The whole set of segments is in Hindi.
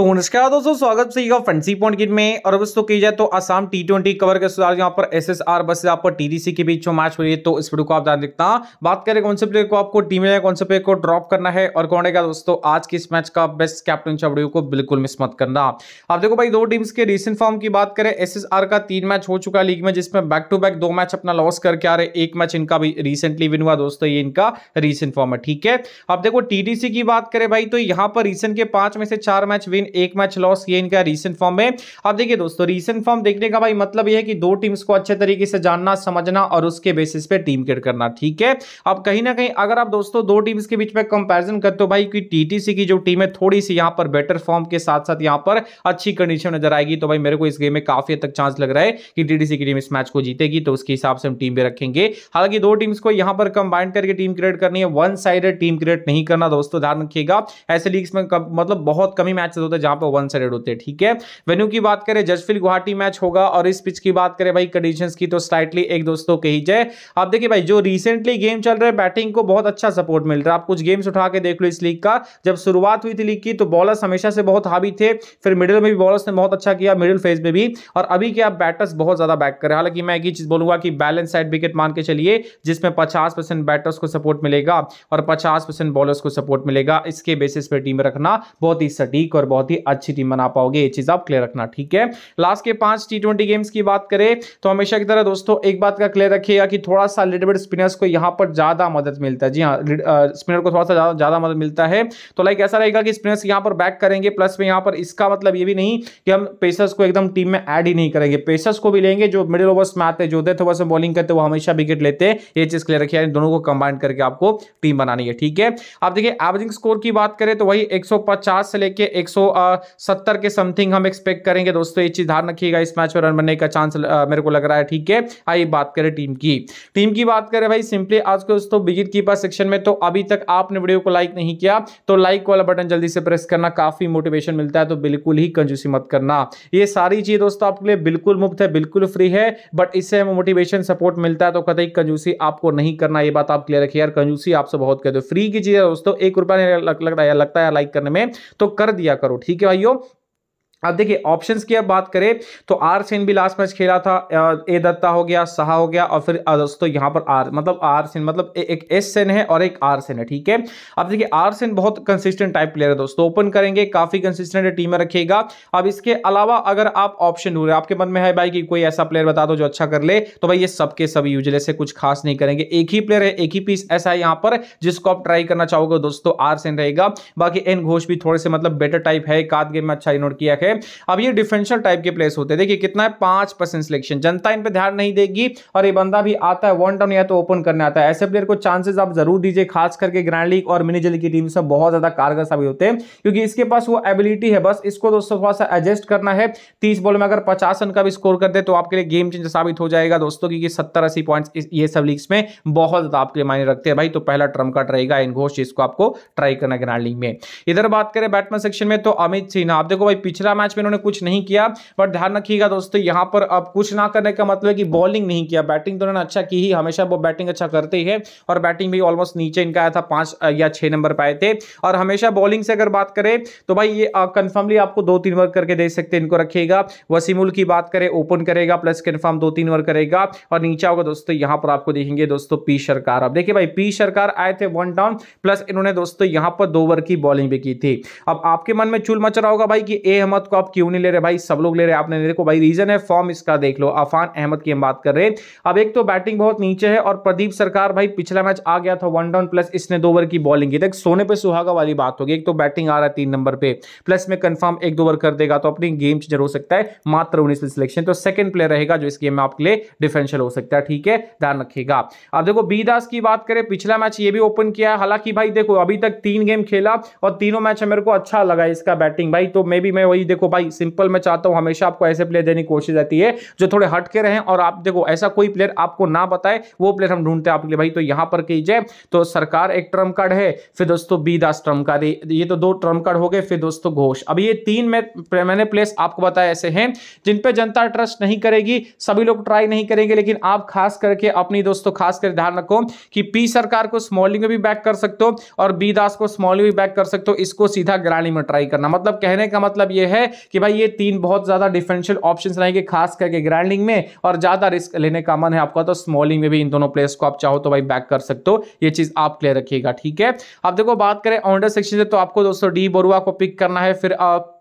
तो नमस्कार दोस्तों स्वागत है फ्रेंडसी पॉइंट गिट में और अब दोस्तों की जाए तो आसाम टी ट्वेंटी कवर के सुधार यहाँ पर एस एस आर बस यहाँ पर टीडीसी के बीच जो मैच हो रही है तो इस वीडियो को आप जान देखता बात करें कौन से प्लेयर को आपको टीम में कौन से प्लेयर को ड्रॉप करना है और कौन है दोस्तों आज के इस मैच का बेस्ट कैप्टन वीडियो को बिल्कुल मिस मत करना आप देखो भाई दो टीम्स के रिसेंट फॉर्म की बात करें एस एस आर का तीन मैच हो चुका है लीग में जिसमें बैक टू बैक दो मैच अपना लॉस करके आ रहे एक मैच इनका भी रिसेंटली विन हुआ दोस्तों ये इनका रिसेंट फॉर्म है ठीक है आप देखो टीडीसी की बात करें भाई तो यहाँ पर रिसेंट के पांच में से चार मैच विन एक मैच लॉस ये इनका रिसेंट फॉर्म है अब देखिए दोस्तों रिसेंट फॉर्म देखने का भाई मतलब यह है कि दो टीम्स को अच्छे तरीके से जानना समझना और उसके बेसिस पे टीम क्रिएट करना ठीक है अब कहीं ना कहीं अगर आप दोस्तों दो टीम्स के बीच में कंपेरिजन करते हो भाई कि टीटीसी की जो टीम है थोड़ी सी यहाँ पर बेटर फॉर्म के साथ साथ यहाँ पर अच्छी कंडीशन नजर आएगी तो भाई मेरे को इस गेम में काफी तक चांस लग रहा है कि टीटीसी की टीम इस मैच को जीतेगी तो उसके हिसाब से हम टीम भी रखेंगे हालांकि दो टीम्स को यहाँ पर कंबाइन करके टीम क्रिएट करनी है वन साइड टीम क्रिएट नहीं करना दोस्तों ध्यान रखिएगा ऐसे लीग्स में मतलब बहुत कमी मैच होता है जहां पर वन साइडेड होते हैं ठीक है वेन्यू की बात करें जजफिल गुवाहाटी मैच होगा और इस पिच की बात करें भाई कंडीशन की तो स्लाइटली एक दोस्तों कही जाए आप देखिए भाई जो रिसेंटली गेम चल रहा है बैटिंग को बहुत अच्छा सपोर्ट मिल रहा है आप कुछ गेम्स उठा के देख लो इस लीग का जब शुरुआत हुई थी लीग की तो बॉलर्स हमेशा से बहुत हावी थे फिर मिडिल में भी बॉलर्स ने बहुत अच्छा किया मिडिल फेज में भी और अभी क्या बैटर्स बहुत ज्यादा बैक कर रहे हैं हालांकि मैं एक ही चीज बोलूंगा कि बैलेंस साइड विकेट मान के चलिए जिसमें पचास बैटर्स को सपोर्ट मिलेगा और पचास बॉलर्स को सपोर्ट मिलेगा इसके बेसिस पर टीम रखना बहुत ही सटीक और बहुत बहुत ही अच्छी टीम बना पाओगे ये चीज आप क्लियर रखना ठीक है लास्ट के पांच टी ट्वेंटी गेम्स की बात करें तो हमेशा की तरह दोस्तों एक बात का क्लियर रखिएगा कि थोड़ा सा लिटिल स्पिनर्स को यहाँ पर ज्यादा मदद मिलता है जी हाँ स्पिनर को थोड़ा सा ज्यादा मदद मिलता है तो लाइक ऐसा रहेगा कि स्पिनर्स यहाँ पर बैक करेंगे प्लस में यहाँ पर इसका मतलब ये भी नहीं कि हम पेसर्स को एकदम टीम में ऐड ही नहीं करेंगे पेसर्स को भी लेंगे जो मिडिल ओवर्स में आते जो डेथ ओवर्स में बॉलिंग करते वो हमेशा विकेट लेते हैं ये चीज क्लियर रखिए दोनों को कंबाइन करके आपको टीम बनानी है ठीक है अब देखिए एवरेजिंग स्कोर की बात करें तो वही 150 से लेके सत्तर के समथिंग हम एक्सपेक्ट करेंगे दोस्तों ये चीज ध्यान रखिएगा इस मैच में रन बनने का चांस मेरे को लग रहा है ठीक है आइए बात करें टीम की टीम की बात करें भाई सिंपली आज के दोस्तों विजिट कीपर सेक्शन में तो अभी तक आपने वीडियो को लाइक नहीं किया तो लाइक वाला बटन जल्दी से प्रेस करना काफी मोटिवेशन मिलता है तो बिल्कुल ही कंजूसी मत करना ये सारी चीज दोस्तों आपके लिए बिल्कुल मुफ्त है बिल्कुल फ्री है बट इससे मोटिवेशन सपोर्ट मिलता है तो कतई कंजूसी आपको नहीं करना ये बात आप क्लियर रखिए यार कंजूसी आपसे बहुत कहते हो फ्री की चीज है दोस्तों एक रुपया लग, लगता है लाइक करने में तो कर दिया करो ठीक है भाइयों अब देखिए ऑप्शंस की अब बात करें तो आर सेन भी लास्ट मैच खेला था ए दत्ता हो गया सहा हो गया और फिर दोस्तों यहाँ पर आर मतलब आर सेन मतलब ए, एक एस सेन है और एक आर सेन है ठीक है अब देखिए आर सेन बहुत कंसिस्टेंट टाइप प्लेयर है दोस्तों ओपन करेंगे काफी कंसिस्टेंट टीम में रखेगा अब इसके अलावा अगर आप ऑप्शन ढूंढ रहे आपके मन में है भाई कि कोई ऐसा प्लेयर बता दो जो अच्छा कर ले तो भाई ये सबके सब यूजले से कुछ खास नहीं करेंगे एक ही प्लेयर है एक ही पीस ऐसा है यहाँ पर जिसको आप ट्राई करना चाहोगे दोस्तों आर सेन रहेगा बाकी एन घोष भी थोड़े से मतलब बेटर टाइप है एक गेम में अच्छा इनोट किया है है अब ये डिफेंशियल टाइप के प्लेस होते हैं देखिए कितना है पांच परसेंट सिलेक्शन जनता इन पर ध्यान नहीं देगी और ये बंदा भी आता है वन डाउन या तो ओपन करने आता है ऐसे प्लेयर को चांसेस आप जरूर दीजिए खास करके ग्रैंड लीग और मिनी जली की टीम से बहुत ज्यादा कारगर साबित होते हैं क्योंकि इसके पास वो एबिलिटी है बस इसको दोस्तों थोड़ा सा एडजस्ट करना है तीस बॉल में अगर पचास रन का भी स्कोर कर दे तो आपके लिए गेम चेंज साबित हो जाएगा दोस्तों क्योंकि सत्तर अस्सी पॉइंट ये सब लीग्स में बहुत ज्यादा आपके मायने रखते हैं भाई तो पहला ट्रम कट रहेगा इन घोष इसको आपको ट्राई करना ग्रैंड लीग में इधर बात करें बैटमैन सेक्शन में तो अमित सिन्हा आप देखो भाई पिछला मैच में इन्होंने कुछ नहीं किया बट ध्यान रखिएगा दोस्तों यहां पर अब कुछ ना करने का मतलब है कि बॉलिंग नहीं किया बैटिंग तो उन्होंने अच्छा की ही हमेशा वो बैटिंग अच्छा करते ही है और बैटिंग भी ऑलमोस्ट नीचे इनका आया था पांच या छह नंबर पाए थे और हमेशा बॉलिंग से अगर बात करें तो भाई ये कंफर्मली आपको दो तीन वर्क करके दे सकते हैं इनको रखिएगा वसीमुल की बात करें ओपन करेगा प्लस कन्फर्म दो तीन वर्क करेगा और नीचे होगा दोस्तों यहां पर आपको देखेंगे दोस्तों पी सरकार अब देखिए भाई पी सरकार आए थे वन डाउन प्लस इन्होंने दोस्तों यहां पर दो ओवर की बॉलिंग भी की थी अब आपके मन में चूल मच रहा होगा भाई कि ए अहमद को आप क्यों नहीं ले रहे भाई सब लोग ले रहे आपने नहीं देखो भाई रीजन है फॉर्म इसका देख लो अफान अहमद की हम बात कर रहे हैं अब एक तो बैटिंग बहुत नीचे है और प्रदीप सरकार भाई पिछला मैच आ गया था वन डाउन प्लस इसने दो ओवर की बॉलिंग की देख सोने पर सुहागा वाली बात होगी एक तो बैटिंग आ रहा है तीन नंबर पर प्लस में कन्फर्म एक दो ओवर कर देगा तो अपनी गेम चेंजर हो सकता है मात्र उन्नीस सिलेक्शन तो सेकंड प्लेयर रहेगा जो इस गेम में आपके लिए डिफेंशियल हो सकता है ठीक है ध्यान रखिएगा अब देखो बी की बात करें पिछला मैच ये भी ओपन किया है हालांकि भाई देखो अभी तक तीन गेम खेला और तीनों मैच मेरे को अच्छा लगा इसका बैटिंग भाई तो मे भी मैं वही देखो देखो भाई सिंपल मैं चाहता हूँ हमेशा आपको ऐसे प्लेयर देने की कोशिश रहती है जो थोड़े हट के रहें और आप देखो ऐसा कोई प्लेयर आपको ना बताए वो प्लेयर हम ढूंढते हैं आपके लिए भाई तो यहाँ पर कीजिए तो सरकार एक ट्रम्प कार्ड है फिर दोस्तों बी दास ट्रम्प कार्ड ये तो दो ट्रम्प कार्ड हो गए फिर दोस्तों घोष अब ये तीन में मैंने प्लेस आपको बताया ऐसे हैं जिन पे जनता ट्रस्ट नहीं करेगी सभी लोग ट्राई नहीं करेंगे लेकिन आप खास करके अपनी दोस्तों खास कर ध्यान रखो कि पी सरकार को स्मॉलिंग में भी बैक कर सकते हो और बी दास को स्मॉलिंग में बैक कर सकते हो इसको सीधा ग्रानी में ट्राई करना मतलब कहने का मतलब यह है कि भाई ये तीन बहुत ज़्यादा डिफरेंशियल ऑप्शन रहेंगे खास करके ग्रैंडिंग में और ज़्यादा रिस्क लेने का मन है आपका तो स्मॉलिंग में भी इन दोनों प्लेस को आप चाहो तो भाई बैक कर सकते हो ये चीज़ आप क्लियर रखिएगा ठीक है अब देखो बात करें ऑनडर सेक्शन से तो आपको दोस्तों डी बरुआ को पिक करना है फिर आप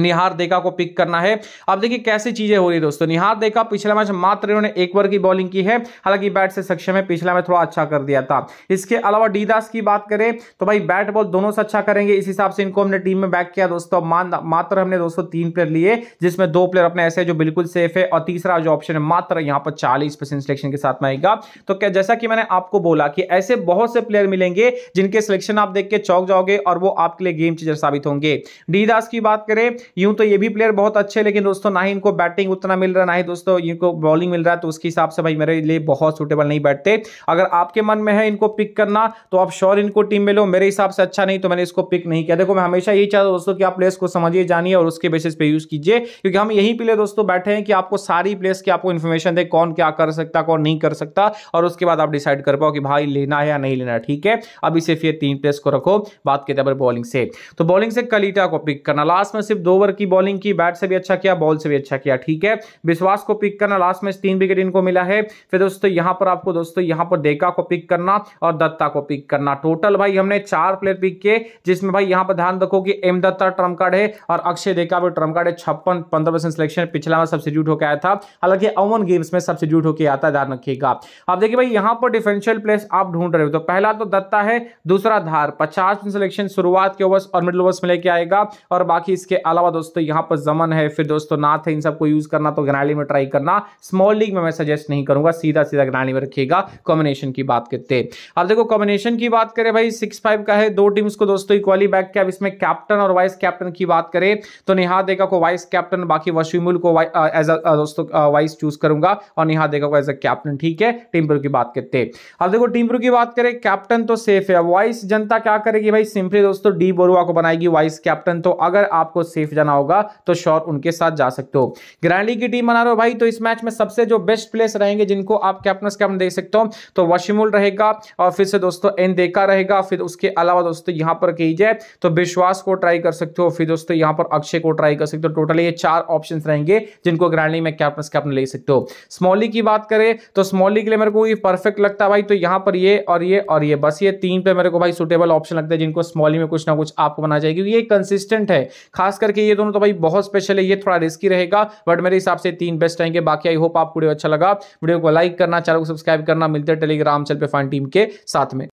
निहार देखा को पिक करना है अब देखिए कैसी चीजें हो रही है दोस्तों निहार देखा पिछला मैच मात्र इन्होंने एक ओवर की बॉलिंग की है हालांकि बैट से सक्षम है पिछला मैच थोड़ा अच्छा कर दिया था इसके अलावा डी दास की बात करें तो भाई बैट बॉल दोनों से अच्छा करेंगे इस हिसाब से इनको हमने टीम में बैक किया दोस्तों मात्र हमने दोस्तों तीन प्लेयर लिए जिसमें दो प्लेयर अपने ऐसे जो बिल्कुल सेफ है और तीसरा जो ऑप्शन है मात्र यहाँ पर चालीस परसेंट सिलेक्शन के साथ में आएगा तो क्या जैसा कि मैंने आपको बोला कि ऐसे बहुत से प्लेयर मिलेंगे जिनके सिलेक्शन आप देख के चौक जाओगे और वो आपके लिए गेम चेंजर साबित होंगे डी दास की बात करें यूं तो ये भी प्लेयर बहुत अच्छे लेकिन दोस्तों ना ही इनको बैटिंग उतना मिल रहा ना ही दोस्तों इनको बॉलिंग मिल रहा है तो उसके हिसाब से भाई मेरे लिए बहुत सुटेबल नहीं बैठते अगर आपके मन में है इनको पिक करना तो आप श्योर इनको टीम में लो मेरे हिसाब से अच्छा नहीं तो मैंने इसको पिक नहीं किया देखो मैं हमेशा यही चाहता हूँ दोस्तों कि आप प्लेयर्स को समझिए जानिए और उसके बेसिस पे यूज कीजिए क्योंकि हम यही प्लेयर दोस्तों बैठे हैं कि आपको सारी प्लेयर्स की आपको इन्फॉर्मेशन दे कौन क्या कर सकता कौन नहीं कर सकता और उसके बाद आप डिसाइड कर पाओ कि भाई लेना है या नहीं लेना ठीक है अभी से फिर तीन प्लेयर्स को रखो बात के हैं बॉलिंग से तो बॉलिंग से कलीटा को पिक करना लास्ट में सिर्फ दो ओवर की बॉलिंग की बैट से भी अच्छा किया बॉल से भी अच्छा किया ठीक है विश्वास को पिक करना लास्ट मैच तीन विकेट इनको मिला है फिर दोस्तों यहां पर आपको दोस्तों यहां पर डेका को पिक करना और दत्ता को पिक करना टोटल भाई हमने चार प्लेयर पिक किए जिसमें भाई यहां पर ध्यान रखो कि एम दत्ता ट्रम कार्ड है और अक्षय डेका भी ट्रम कार्ड है छप्पन पंद्रह परसेंट सिलेक्शन पिछला में सब्सिट्यूट होकर आया था हालांकि अमन गेम्स में सब्सिट्यूट होकर आता है ध्यान रखिएगा अब देखिए भाई यहां पर डिफेंशियल प्लेस आप ढूंढ रहे हो तो पहला तो दत्ता है दूसरा धार पचास सिलेक्शन शुरुआत के ओवर्स और मिडिल ओवर्स में लेके आएगा और बाकी इसके अलावा अलावा दोस्तों यहाँ पर जमन है फिर दोस्तों नाथ है इन सबको यूज करना तो ग्रैली में ट्राई करना स्मॉल लीग में मैं सजेस्ट नहीं करूंगा सीधा सीधा ग्रैली में रखिएगा कॉम्बिनेशन की बात करते अब देखो कॉम्बिनेशन की बात करें भाई सिक्स फाइव का है दो टीम्स को दोस्तों इक्वली बैक के अब इसमें कैप्टन और वाइस कैप्टन की बात करें तो नेहा देखा को वाइस कैप्टन बाकी वशीमुल को एज अ दोस्तों वाइस चूज करूंगा और नेहा देखा को एज अ कैप्टन ठीक है टीम टीमपुर की बात करते अब देखो टीम टीमपुर की बात करें कैप्टन तो सेफ है वाइस जनता क्या करेगी भाई सिंपली दोस्तों डी बोरुआ को बनाएगी वाइस कैप्टन तो अगर आपको सेफ जाना होगा तो श्योर उनके साथ जा सकते हो ग्रैंड लीग की टीम बना रहे हो भाई तो इस मैच में सबसे जो बेस्ट प्लेयर्स रहेंगे जिनको आप कैप्टनस कैप्टन देख सकते हो तो वशिमुल रहेगा और फिर से दोस्तों एन देका रहेगा फिर उसके अलावा दोस्तों यहां पर कही जाए तो विश्वास को ट्राई कर सकते हो फिर दोस्तों यहां पर अक्षय को ट्राई कर सकते हो टोटल ये चार ऑप्शन रहेंगे जिनको ग्रैंड लीग में कैप्टन कैप्टन ले सकते हो स्मॉली की बात करें तो स्मॉली के लिए मेरे को परफेक्ट लगता है भाई तो यहां पर ये और ये और ये बस ये तीन पे मेरे को भाई सुटेबल ऑप्शन लगता है जिनको स्मॉली में कुछ ना कुछ आपको बना चाहिए क्योंकि ये कंसिस्टेंट है खास करके ये दोनों तो भाई बहुत स्पेशल है ये थोड़ा रिस्की रहेगा बट मेरे हिसाब से तीन बेस्ट आएंगे बाकी आई होप आपको वीडियो अच्छा लगा वीडियो को लाइक करना चैनल को सब्सक्राइब करना मिलते हैं टेलीग्राम चल पे फाइन टीम के साथ में